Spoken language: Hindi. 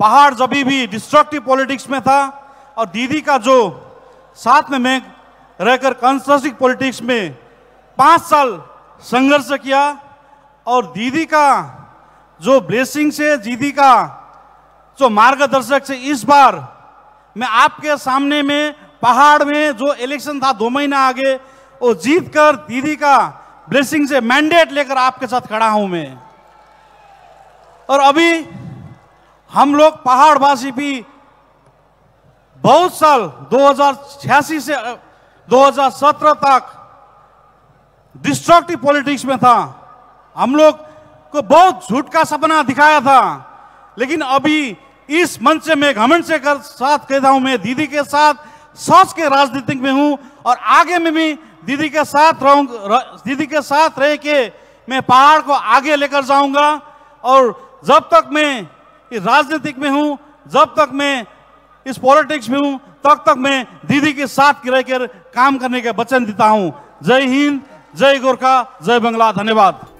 पहाड़ जब भी डिस्ट्रक्टिव पॉलिटिक्स में था और दीदी का जो साथ में मैं रहकर कंस्ट्रक्टिव पॉलिटिक्स में पाँच साल संघर्ष किया और दीदी का जो ब्लेसिंग से दीदी का जो मार्गदर्शक से इस बार मैं आपके सामने में पहाड़ में जो इलेक्शन था दो महीना आगे वो जीत कर दीदी का ब्लेसिंग से मैंडेट लेकर आपके साथ खड़ा हूं मैं और अभी हम लोग पहाड़वासी भी बहुत साल दो से 2017 तक डिस्ट्रक्टिव पॉलिटिक्स में था हम लोग को बहुत झूठ का सपना दिखाया था लेकिन अभी इस मंच से मैं घमंड से कर साथ कहता हूं मैं दीदी के साथ सच के राजनीतिक में हूं और आगे में भी दीदी के साथ रहूंगा दीदी के साथ रह के मैं पहाड़ को आगे लेकर जाऊंगा और जब तक मैं राजनीतिक में हूं जब तक मैं इस पॉलिटिक्स में हूं तब तक मैं दीदी के साथ रहकर काम करने का वचन देता हूं जय हिंद जय गोरखा जय बंगला धन्यवाद